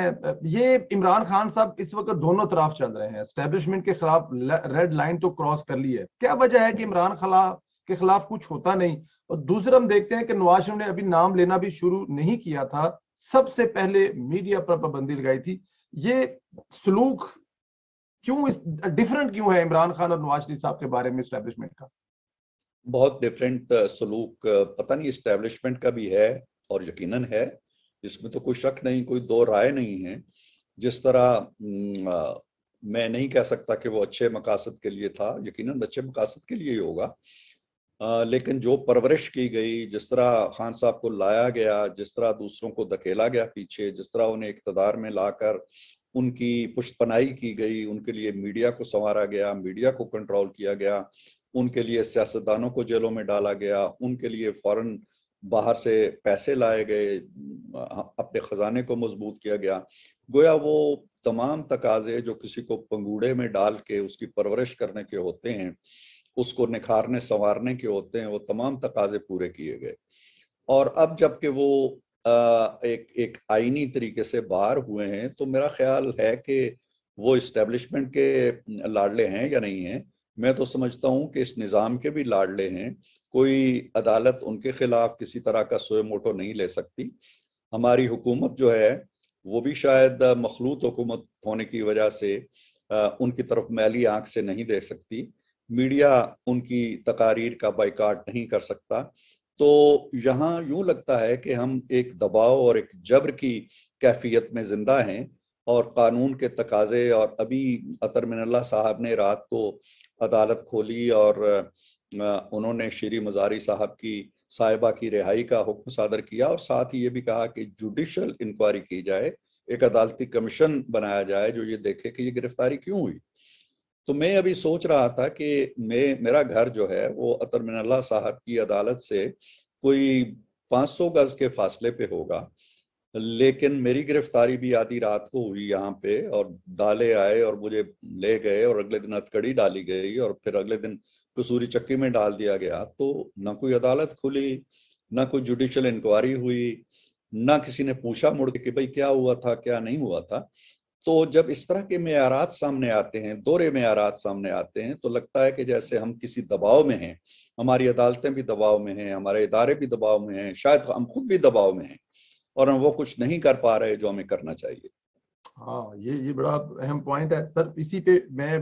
ये इमरान खान साहब इस वक्त दोनों तरफ चल रहे हैं स्टेब्लिशमेंट के खिलाफ रेड लाइन तो क्रॉस कर ली है क्या वजह है कि इमरान खान के खिलाफ कुछ होता नहीं और दूसरा हम देखते हैं कि नवाज शरीफ ने अभी नाम लेना भी शुरू नहीं किया था सबसे पहले मीडिया पर पाबंदी लगाई थी ये सलूक क्यों इस डिफरेंट क्यों है इमरान खान और नवाज शरीफ साहब के बारे में स्टैब्लिशमेंट का बहुत डिफरेंट सलूक पता नहीं स्टैब्लिशमेंट का भी है और यकीनन है इसमें तो कोई शक नहीं कोई दो राय नहीं है जिस तरह आ, मैं नहीं कह सकता कि वो अच्छे मकासद के लिए था यकीन अच्छे मकासद के लिए ही होगा आ, लेकिन जो परवरिश की गई जिस तरह खान साहब को लाया गया जिस तरह दूसरों को धकेला गया पीछे जिस तरह उन्हें इकतदार में लाकर उनकी पुष्पनाई की गई उनके लिए मीडिया को संवारा गया मीडिया को कंट्रोल किया गया उनके लिए सियासतदानों को जेलों में डाला गया उनके लिए फॉरन बाहर से पैसे लाए गए अपने खजाने को मजबूत किया गया गोया वो तमाम तकाजे जो किसी को पंगूड़े में डाल के उसकी परवरिश करने के होते हैं उसको निखारने संवारने के होते हैं वो तमाम तकाजे पूरे किए गए और अब जबकि वो एक एक आइनी तरीके से बाहर हुए हैं तो मेरा ख्याल है कि वो इस्टेब्लिशमेंट के लाडले हैं या नहीं हैं मैं तो समझता हूँ कि इस निज़ाम के भी लाडले हैं कोई अदालत उनके खिलाफ किसी तरह का सोए मोटो नहीं ले सकती हमारी हुकूमत जो है वो भी शायद मखलूत हुकूमत होने की वजह से उनकी तरफ मैली आंख से नहीं देख सकती मीडिया उनकी तकारीर का बाइकाट नहीं कर सकता तो यहाँ यूं लगता है कि हम एक दबाव और एक जबर की कैफियत में जिंदा हैं और कानून के तकाजे और अभी अतर मिनल्ला साहब ने रात को अदालत खोली और उन्होंने श्री मजारी साहब की साहिबा की रिहाई का हुक्म सादर किया और साथ ही ये भी कहा कि जुडिशल इंक्वायरी की जाए एक अदालती कमीशन बनाया जाए जो ये देखे कि ये गिरफ्तारी क्यों हुई तो मैं अभी सोच रहा था कि मैं मेरा घर जो है वो अतर मिनल्ला साहब की अदालत से कोई 500 गज के फासले पे होगा लेकिन मेरी गिरफ्तारी भी आधी रात को हुई यहाँ पे और डाले आए और मुझे ले गए और अगले दिन हथकड़ी डाली गई और फिर अगले दिन कसूरी चक्की में डाल दिया गया तो ना कोई अदालत खुली ना कोई जुडिशल इंक्वायरी हुई ना किसी ने पूछा मुड़ के कि भाई क्या हुआ था क्या नहीं हुआ था तो जब इस तरह के मैारात सामने आते हैं दोहरे मैारात सामने आते हैं तो लगता है कि जैसे हम किसी दबाव में हैं हमारी अदालतें भी दबाव में हैं हमारे इदारे भी दबाव में हैं शायद हम खुद भी दबाव में हैं और हम वो कुछ नहीं कर पा रहे जो हमें करना चाहिए हाँ ये ये बड़ा अहम पॉइंट है सर इसी पे मैं